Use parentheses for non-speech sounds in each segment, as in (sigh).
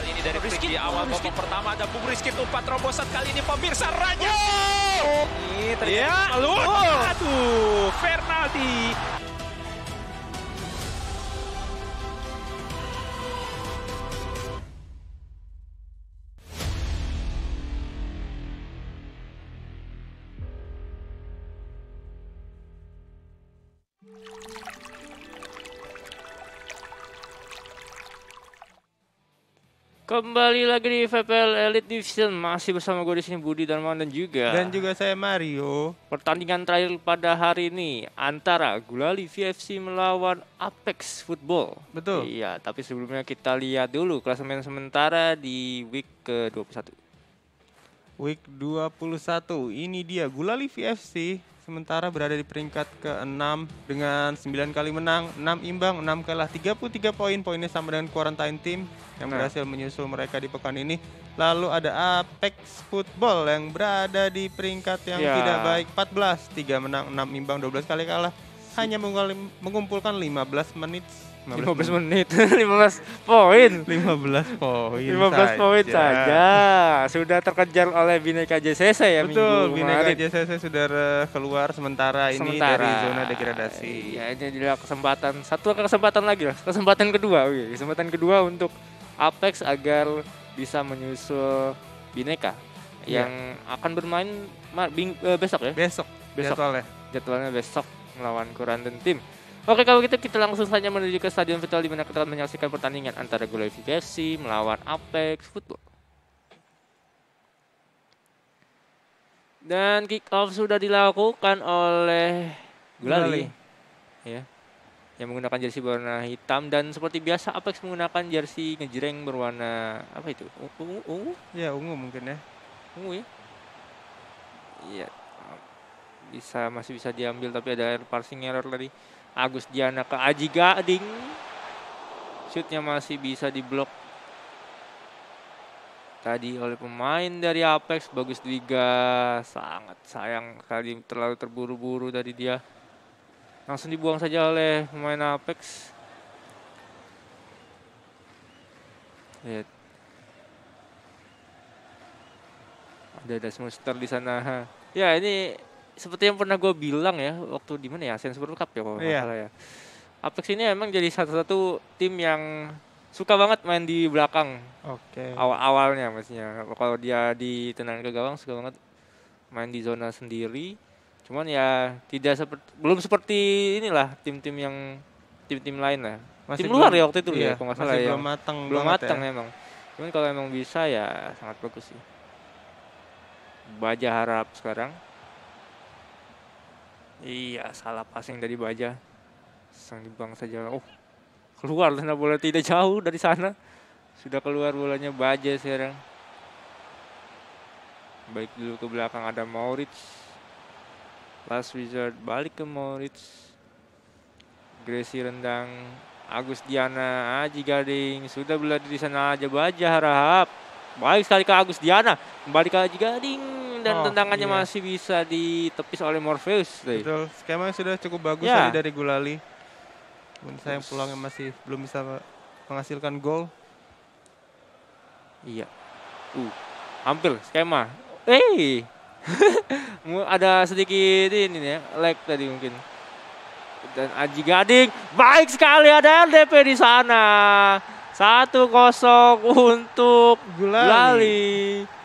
Kali ini dari Rizky di awal babak pertama ada Bung Rizky umpat terobosan kali ini pemirsa Raja. Oh. Ini ya, lalu oh. aduh Fernaldi. you Kembali lagi di VPL Elite Division masih bersama gue di sini Budi dan dan juga dan juga saya Mario. Pertandingan terakhir pada hari ini antara Gulali VFC melawan Apex Football. Betul. Iya, tapi sebelumnya kita lihat dulu klasemen sementara di week ke-21. Week 21. Ini dia Gulali VFC sementara berada di peringkat ke-6 dengan 9 kali menang, 6 imbang, 6 kalah, 33 poin. Poinnya sama dengan quarantine team yang nah. berhasil menyusul mereka di pekan ini. Lalu ada Apex Football yang berada di peringkat yang ya. tidak baik 14, 3 menang, 6 imbang, 12 kali kalah. Hanya mengumpulkan 15 menit 15 menit (laughs) lima belas poin lima belas poin lima belas poin saja. sudah terkejar oleh Bineka JCC ya betul Bineka JCC sudah keluar sementara, ini dari zona degradasi Iya ini adalah kesempatan satu kesempatan lagi lah kesempatan kedua oke. Oh iya, kesempatan kedua untuk Apex agar bisa menyusul Bineka iya. yang akan bermain eh, besok ya besok besok jadwalnya jadwalnya besok melawan Kuranten Tim Oke kalau gitu kita langsung saja menuju ke stadion virtual di mana kita akan menyaksikan pertandingan antara Gulai FC melawan Apex Football. Dan kick off sudah dilakukan oleh Gulali. Ya. Yang menggunakan jersey berwarna hitam dan seperti biasa Apex menggunakan jersey ngejreng berwarna apa itu? Ungu, ungu? Ya, ungu mungkin ya. Ungu ya. Iya. Bisa masih bisa diambil tapi ada air parsing error tadi. Agus Diana ke Aji Gading. Shootnya masih bisa diblok tadi oleh pemain dari Apex bagus Dwiga sangat sayang tadi terlalu terburu-buru dari dia langsung dibuang saja oleh pemain Apex lihat ada Desmuster di sana ya ini seperti yang pernah gue bilang ya waktu di mana ya Asian Super Cup ya kalau yeah. Iya. ya. Apex ini emang jadi satu-satu tim yang suka banget main di belakang. Oke. Okay. Awal-awalnya maksudnya kalau dia ditenang ke gawang suka banget main di zona sendiri. Cuman ya tidak seperti belum seperti inilah tim-tim yang tim-tim lain lah. Ya. Masih tim luar ya waktu itu ya, iya, ya kalau nggak salah ya. Belum matang belum matang ya. emang. Cuman kalau emang bisa ya sangat bagus sih. Baja harap sekarang Iya, salah passing dari Baja. Sang dibuang saja. Oh, keluar karena bola tidak jauh dari sana. Sudah keluar bolanya Baja sekarang. Baik dulu ke belakang ada Maurits. Last Wizard balik ke Maurits. Gresi rendang. Agus Diana, Aji Gading. Sudah berada di sana aja Baja harap. Baik sekali ke Agus Diana. Kembali ke Aji Gading dan oh, tendangannya iya. masih bisa ditepis oleh Morpheus. Betul, skema sudah cukup bagus ya. dari Gulali. pun saya pulangnya masih belum bisa menghasilkan gol. Iya. Uh, hampir skema. Eh, hey. (laughs) ada sedikit ini ya, lag tadi mungkin. Dan Aji Gading, baik sekali ada LDP di sana. Satu kosong untuk Gulali. Gulali.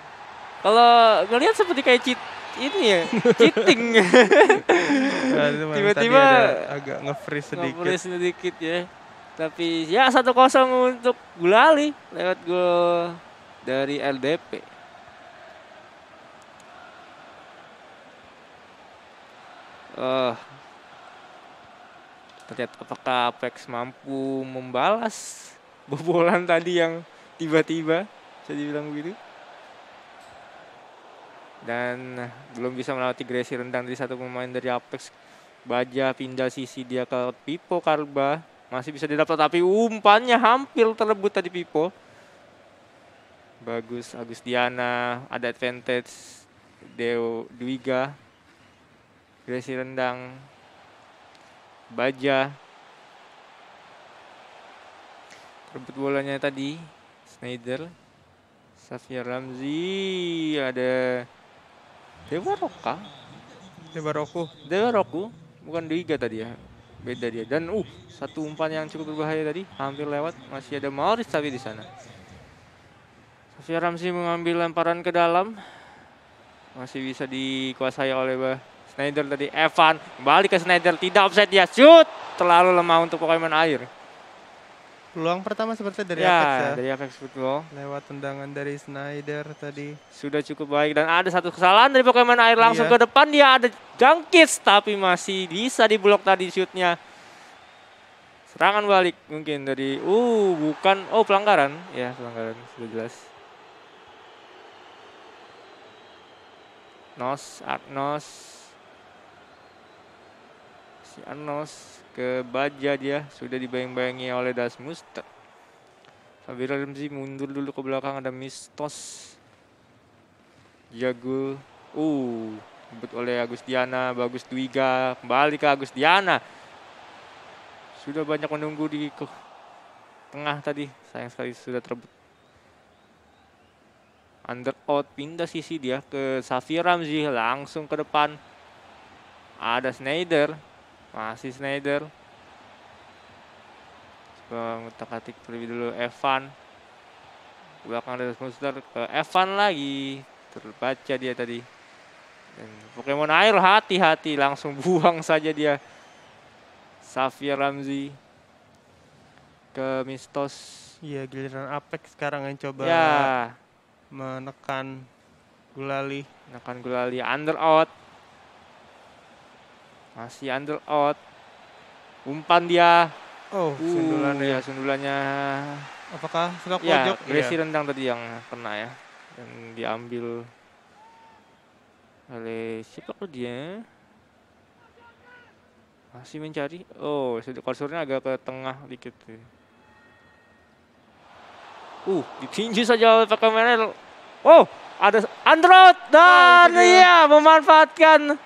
Kalau ngelihat seperti kayak cheat ini ya (laughs) cheating. Nah, tiba-tiba agak nge-freeze sedikit. Nge-freeze sedikit ya. Tapi ya satu kosong untuk Gulali lewat gol dari LDP. Kita eh, terlihat apakah Apex mampu membalas (laughs) bobolan tadi yang tiba-tiba bisa dibilang begitu dan belum bisa melewati Gresi Rendang dari satu pemain dari Apex. Baja pindah sisi dia ke Pipo Karba. Masih bisa didapat tapi umpannya hampir terlebut tadi Pipo. Bagus Agus Diana, ada advantage Deo Dwiga. Gresi Rendang. Baja. terlebut bolanya tadi. Schneider Safia Ramzi. Ada Dewa Roka. Dewa Roku. Dewa Roku, bukan Diga tadi ya. Beda dia. Dan uh, satu umpan yang cukup berbahaya tadi, hampir lewat. Masih ada Maurice tapi di sana. Sofia Ramsi mengambil lemparan ke dalam. Masih bisa dikuasai oleh bah Snyder tadi. Evan balik ke Snyder, tidak offset ya Shoot! Terlalu lemah untuk Pokemon air. Peluang pertama seperti dari ya, Apex ya. dari Apex Football. Lewat tendangan dari Snyder tadi. Sudah cukup baik dan ada satu kesalahan dari Pokemon Air langsung iya. ke depan dia ada jangkis tapi masih bisa diblok tadi shootnya. Serangan balik mungkin dari uh bukan oh pelanggaran ya pelanggaran sudah jelas. Nos Arnos, si ke baja dia sudah dibayang-bayangi oleh Dasmus Fabir Ramzi mundur dulu ke belakang ada Mistos Jago uh direbut oleh Agus Diana bagus Dwiga kembali ke Agus Diana sudah banyak menunggu di tengah tadi sayang sekali sudah terbut under out pindah sisi dia ke Safir Ramzi langsung ke depan ada Schneider masih Schneider. Coba mengutak-atik terlebih dulu Evan. Belakang dari Monster ke Evan lagi. Terbaca dia tadi. Dan Pokemon air hati-hati langsung (laughs) buang saja dia. Safia Ramzi ke Mistos. Iya giliran Apex sekarang yang coba ya. menekan Gulali. Menekan Gulali under out. Masih under out. Umpan dia. Oh, uh, sundulan ya. Iya, sundulannya. Apakah sudah pojok? Ya, Gracie iya. rendang tadi yang kena ya. Yang diambil oleh siapa dia? Masih mencari. Oh, kursornya agak ke tengah dikit. Uh, ditinju saja oleh Pak Merel. Oh, ada Android dan oh, iya memanfaatkan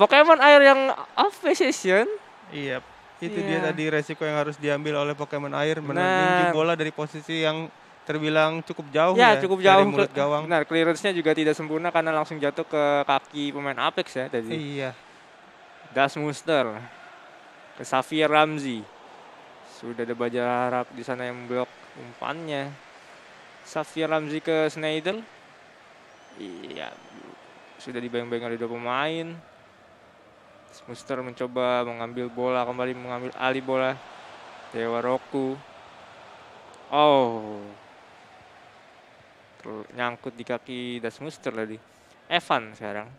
Pokemon air yang off position. Iya. Itu yeah. dia iya. tadi resiko yang harus diambil oleh Pokemon air meninju nah. bola dari posisi yang terbilang cukup jauh ya, ya cukup jauh dari mulut gawang. Benar, clearance-nya juga tidak sempurna karena langsung jatuh ke kaki pemain Apex ya tadi. Iya. Das muster ke Xavier Ramzi. Sudah ada Bajar Harap di sana yang blok umpannya. Xavier Ramzi ke Schneider. Iya. Sudah dibayang-bayang oleh dua pemain. Smuster mencoba mengambil bola kembali mengambil alih bola. Dewa Roku. Oh. Nyangkut di kaki Das Dasmuster tadi. Evan sekarang.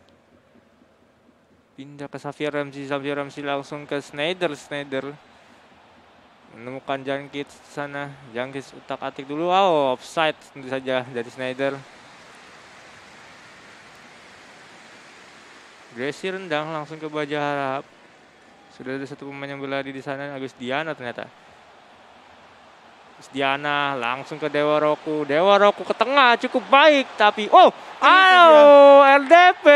Pindah ke Xavier Ramsey. Xavier Ramsey langsung ke Schneider Schneider menemukan jangkit sana. Jangkit utak-atik dulu. Oh, offside tentu saja dari Schneider. Gresi rendang langsung ke Baja Harap. Sudah ada satu pemain yang berlari di sana, Agus Diana ternyata. Agus Diana langsung ke Dewa Roku. Dewa Roku ke tengah cukup baik, tapi oh, ayo LDP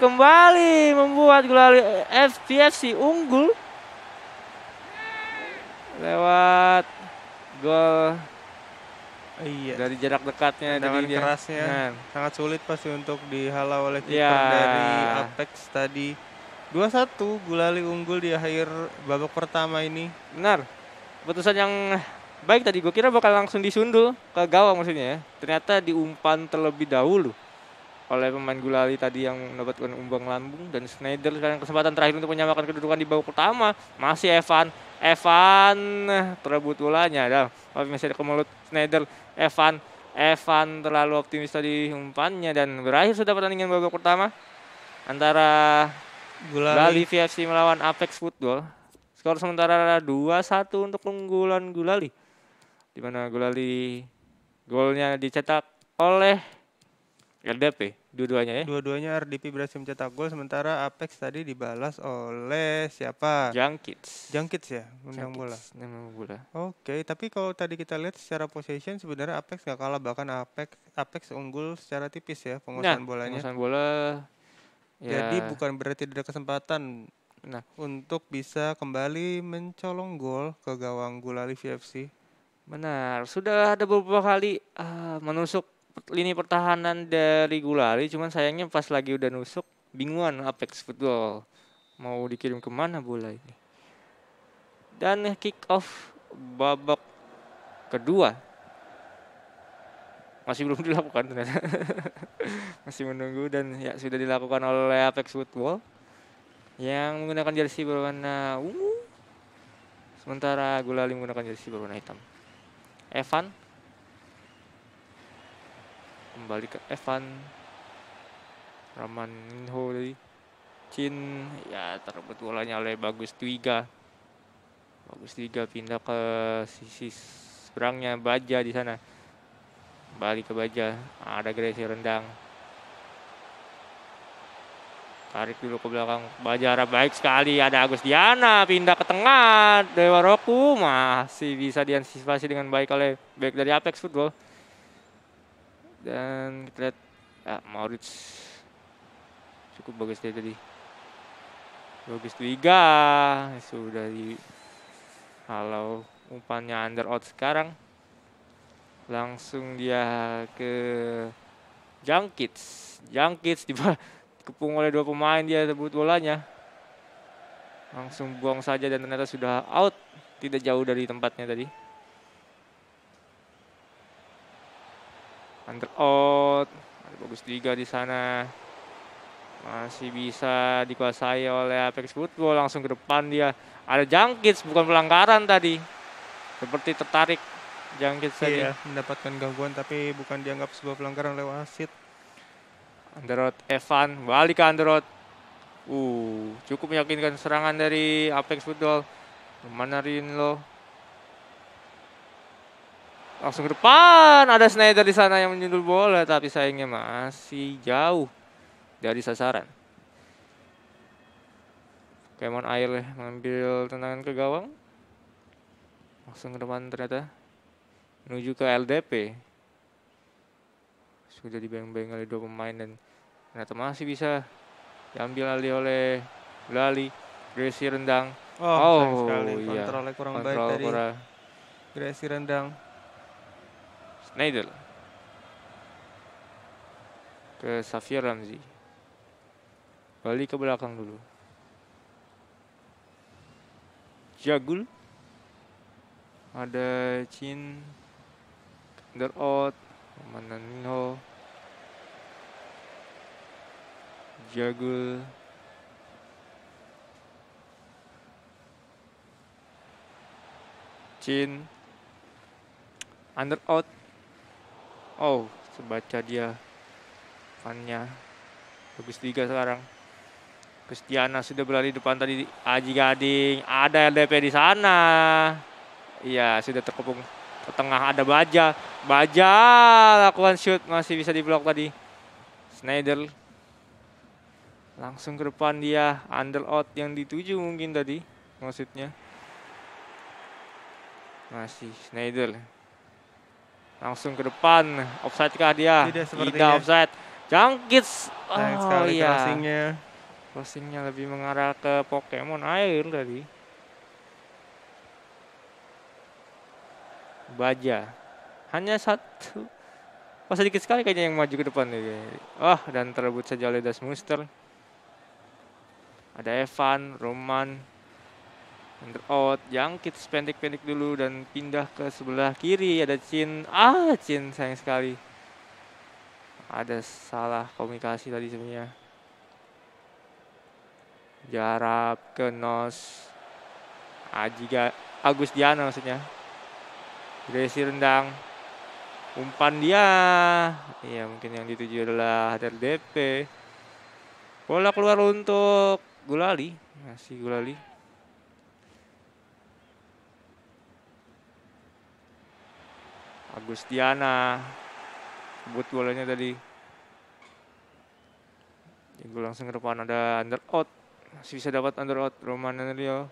kembali membuat Gulali FPFC unggul lewat gol Iya. Dari jarak dekatnya dengan kerasnya nah. sangat sulit pasti untuk dihalau oleh iya. kiper ya. dari Apex tadi. 2-1 Gulali unggul di akhir babak pertama ini. Benar. Keputusan yang baik tadi gue kira bakal langsung disundul ke gawang maksudnya ya. Ternyata diumpan terlebih dahulu oleh pemain Gulali tadi yang mendapatkan umbang lambung dan Schneider sekarang kesempatan terakhir untuk menyamakan kedudukan di babak pertama masih Evan Evan terebut bolanya tapi masih ada kemelut Schneider Evan Evan terlalu optimis tadi umpannya dan berakhir sudah pertandingan babak pertama antara Gulali, Gulali VFC melawan Apex Football skor sementara 2-1 untuk keunggulan Gulali di mana Gulali golnya dicetak oleh LDP Dua-duanya ya? Dua-duanya RDP berhasil mencetak gol sementara Apex tadi dibalas oleh siapa? Jangkits. Jangkits ya, menang bola. Menang bola. Oke, okay, tapi kalau tadi kita lihat secara possession sebenarnya Apex gak kalah bahkan Apex Apex unggul secara tipis ya penguasaan nah, bolanya. Penguasaan bola. Ya. Jadi bukan berarti tidak ada kesempatan nah untuk bisa kembali mencolong gol ke gawang Gulali VFC. Benar, sudah ada beberapa kali uh, menusuk lini pertahanan dari Gulari cuman sayangnya pas lagi udah nusuk bingungan Apex Football mau dikirim kemana bola ini dan kick off babak kedua masih belum (laughs) dilakukan ternyata (laughs) masih menunggu dan ya sudah dilakukan oleh Apex Football yang menggunakan jersey berwarna ungu sementara Gulali menggunakan jersey berwarna hitam Evan kembali ke Evan Raman Minho Chin ya terbuat bolanya oleh Bagus Twiga Bagus Twiga pindah ke sisi seberangnya Baja di sana balik ke Baja ada Gresi rendang tarik dulu ke belakang Baja arab baik sekali ada Agus Diana pindah ke tengah Dewa Roku masih bisa diantisipasi dengan baik oleh back dari Apex Football dan kita lihat ah, Maurits cukup bagus dia tadi bagus Twiga sudah di kalau umpannya under out sekarang langsung dia ke Jangkits Jangkits di kepung oleh dua pemain dia rebut bolanya langsung buang saja dan ternyata sudah out tidak jauh dari tempatnya tadi under out bagus tiga di sana masih bisa dikuasai oleh Apex Football langsung ke depan dia ada jangkit bukan pelanggaran tadi seperti tertarik jangkit saja iya, mendapatkan gangguan tapi bukan dianggap sebuah pelanggaran oleh wasit Underot Evan balik ke Underot uh cukup meyakinkan serangan dari Apex Football mana lo. Langsung ke depan. Ada Schneider di sana yang menyundul bola. Tapi sayangnya masih jauh dari sasaran. Kemon Air mengambil ya, tendangan ke gawang. Langsung ke depan ternyata. Menuju ke LDP. Sudah dibeng-beng oleh dua pemain dan ternyata masih bisa diambil alih oleh Lali. Gresi rendang. Oh, oh iya. Kontrolnya kurang Kontrol baik dari kurang. Gresi rendang. Nadel ke Safir Ramzi balik ke belakang dulu Jagul ada Chin Derot Mananinho Jagul Chin under out Oh, sebaca dia fannya bagus tiga sekarang. Kristiana sudah berlari depan tadi Aji Gading. Ada LDP di sana. Iya, sudah terkepung ke tengah ada Baja. Baja lakukan shoot masih bisa diblok tadi. Schneider langsung ke depan dia under out yang dituju mungkin tadi maksudnya. Masih Schneider. Langsung ke depan. Offside kah dia? Tidak Tidak offside. Jangkit. Oh sekali iya. crossingnya. Crossingnya lebih mengarah ke Pokemon air tadi. Baja. Hanya satu. Oh sedikit sekali kayaknya yang maju ke depan nih. Oh dan terebut saja oleh Das Muster. Ada Evan, Roman, Under out, oh, jangkit pendek-pendek dulu dan pindah ke sebelah kiri. Ada Chin. Ah, Chin sayang sekali. Ada salah komunikasi tadi sebenarnya. Jarak ke Nos. Aji ga, Agus Diana maksudnya. Gresi rendang. Umpan dia. Iya, mungkin yang dituju adalah ada DP. Bola keluar untuk Gulali. Masih Gulali. Gustiana buat bolanya tadi. Jago langsung ke depan ada under out. Masih bisa dapat under out Roman Enrio.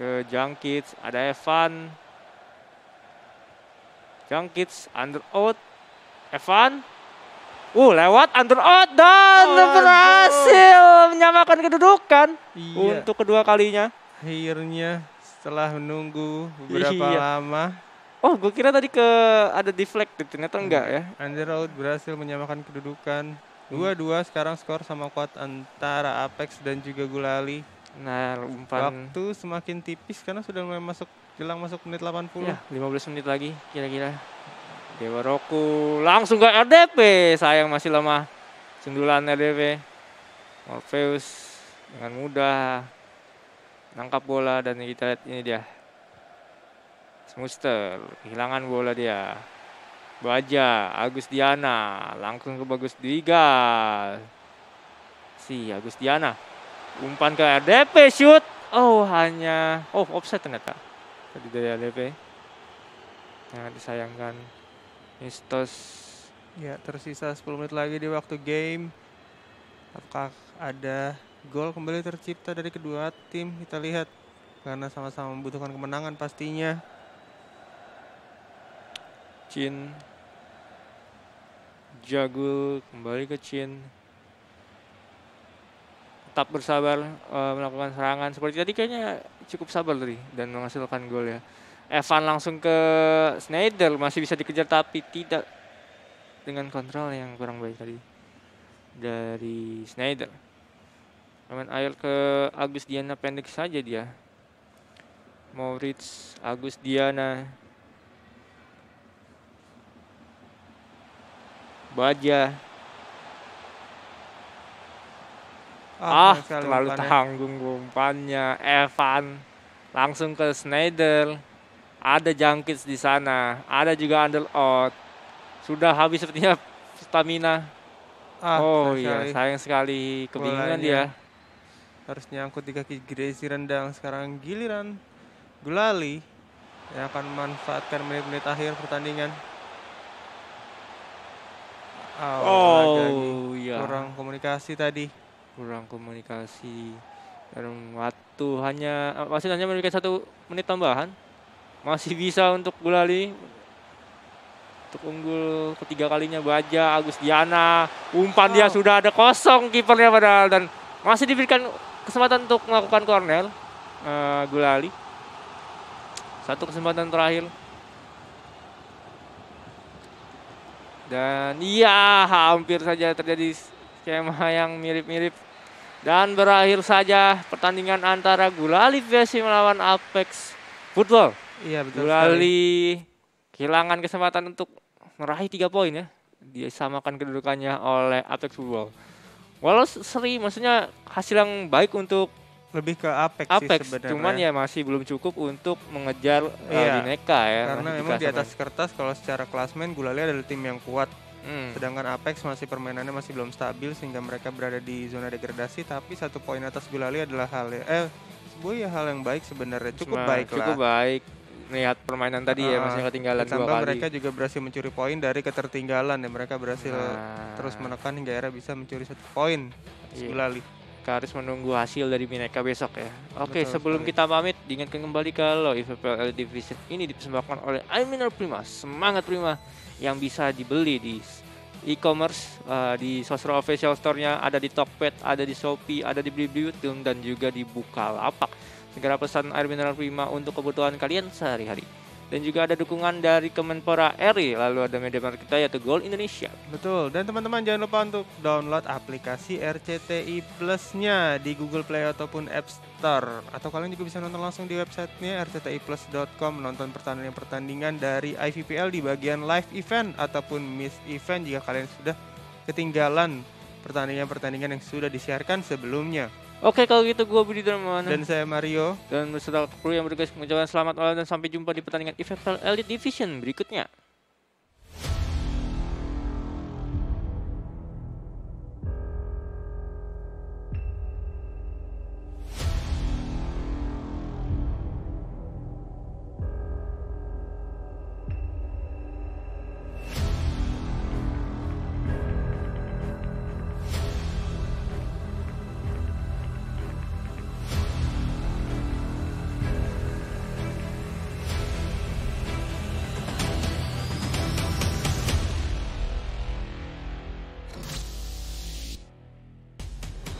Ke Jangkits, ada Evan. Jangkits under out. Evan. Uh, lewat under out dan oh, berhasil oh. menyamakan kedudukan iya. untuk kedua kalinya. Akhirnya setelah menunggu beberapa iya. lama Oh, gue kira tadi ke ada deflected, ternyata hmm. enggak ya. Andrew Underout berhasil menyamakan kedudukan. 2 dua hmm. sekarang skor sama kuat antara Apex dan juga Gulali. Nah, umpan waktu semakin tipis karena sudah mulai masuk jelang masuk menit 80. Ya, 15 menit lagi kira-kira. Dewa Roku langsung ke RDP. Sayang masih lemah. Sundulan RDP. Morpheus dengan mudah nangkap bola dan kita lihat ini dia Smuster kehilangan bola dia. Baja, Agus Diana, langsung ke Bagus Diga. Si Agus Diana, umpan ke RDP, shoot. Oh, hanya, oh offset ternyata. Tadi dari RDP. Nah disayangkan. Mistos. Ya, tersisa 10 menit lagi di waktu game. Apakah ada gol kembali tercipta dari kedua tim? Kita lihat karena sama-sama membutuhkan kemenangan pastinya. Chin. Jagul kembali ke Chin. Tetap bersabar e, melakukan serangan. Seperti tadi kayaknya cukup sabar tadi dan menghasilkan gol ya. Evan langsung ke Schneider masih bisa dikejar tapi tidak dengan kontrol yang kurang baik tadi dari Schneider. Main air ke Agus Diana pendek saja dia. Moritz Agus Diana Baja. Ah, ah terlalu umpannya. tanggung umpannya. Evan langsung ke Schneider. Ada jangkits di sana, ada juga under out. Sudah habis sepertinya stamina. Ah, oh iya, sekali. sayang sekali kebingungan dia. Harus nyangkut di kaki Gracie Rendang. Sekarang giliran Gulali yang akan memanfaatkan menit-menit akhir pertandingan. Oh, oh iya. Kurang komunikasi tadi. Kurang komunikasi. Dan waktu hanya masih hanya memiliki satu menit tambahan. Masih bisa untuk Gulali untuk unggul ketiga kalinya Baja Agus Diana umpan oh. dia sudah ada kosong kipernya padahal dan masih diberikan kesempatan untuk melakukan corner uh, Gulali satu kesempatan terakhir Dan iya hampir saja terjadi skema yang mirip-mirip. Dan berakhir saja pertandingan antara Gulali Vesi melawan Apex Football. Iya betul. Gulali sekali. kehilangan kesempatan untuk meraih tiga poin ya. Disamakan kedudukannya oleh Apex Football. Walau seri, maksudnya hasil yang baik untuk lebih ke Apex, Apex sih sebenarnya. Cuman ya masih belum cukup untuk mengejar eh, iya, Bineka ya. Karena memang di atas kertas kalau secara klasmen Gulali adalah tim yang kuat. Hmm. Sedangkan Apex masih permainannya masih belum stabil sehingga mereka berada di zona degradasi tapi satu poin atas Gulali adalah hal ya, eh sebuah ya hal yang baik sebenarnya cukup Cuma, baik cukup lah. baik lihat permainan tadi uh, ya masih ketinggalan dua kali. mereka juga berhasil mencuri poin dari ketertinggalan ya mereka berhasil nah. terus menekan hingga era bisa mencuri satu poin yeah. Gulali harus menunggu hasil dari Bineka besok ya. Oke, okay, sebelum sekali. kita pamit, dengan kembali kalau IVPL Division ini dipersembahkan oleh Mineral Prima, semangat Prima yang bisa dibeli di e-commerce uh, di Sosro official store-nya ada di Tokped, ada di Shopee, ada di Blibli, dan juga di Bukalapak. Segera pesan air mineral prima untuk kebutuhan kalian sehari-hari dan juga ada dukungan dari Kemenpora RI lalu ada media partner kita yaitu Goal Indonesia. Betul. Dan teman-teman jangan lupa untuk download aplikasi RCTI Plus-nya di Google Play ataupun App Store atau kalian juga bisa nonton langsung di websitenya rctiplus.com nonton pertandingan-pertandingan dari IVPL di bagian live event ataupun miss event jika kalian sudah ketinggalan pertandingan-pertandingan yang sudah disiarkan sebelumnya. Oke kalau gitu gue Budi Darmawan Dan saya Mario Dan beserta kru yang bertugas mengucapkan selamat malam Dan sampai jumpa di pertandingan EFL Elite Division berikutnya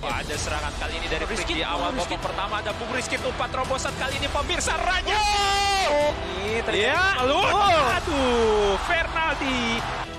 Wah, iya. ada serangan kali ini dari Rizky di awal babak pertama ada Bung Rizky umpan terobosan kali ini pemirsa Raja. Oh, ini terjadi. Ya, lalu aduh Fernaldi